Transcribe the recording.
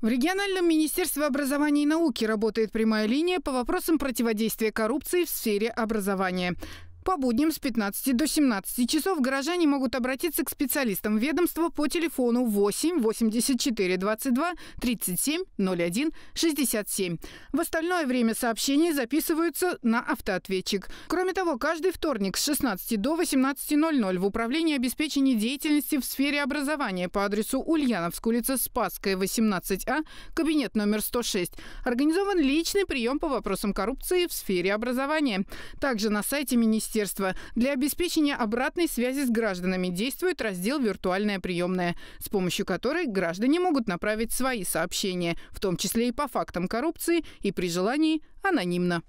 В региональном министерстве образования и науки работает прямая линия по вопросам противодействия коррупции в сфере образования. По будням с 15 до 17 часов горожане могут обратиться к специалистам ведомства по телефону 8 84 22 37 01 67. В остальное время сообщения записываются на автоответчик. Кроме того, каждый вторник с 16 до 18.00 в Управлении обеспечения деятельности в сфере образования по адресу Ульяновск, улица Спасская, 18А, кабинет номер 106, организован личный прием по вопросам коррупции в сфере образования. Также на сайте Министерства министерства. Для обеспечения обратной связи с гражданами действует раздел «Виртуальная приемная», с помощью которой граждане могут направить свои сообщения, в том числе и по фактам коррупции, и при желании анонимно.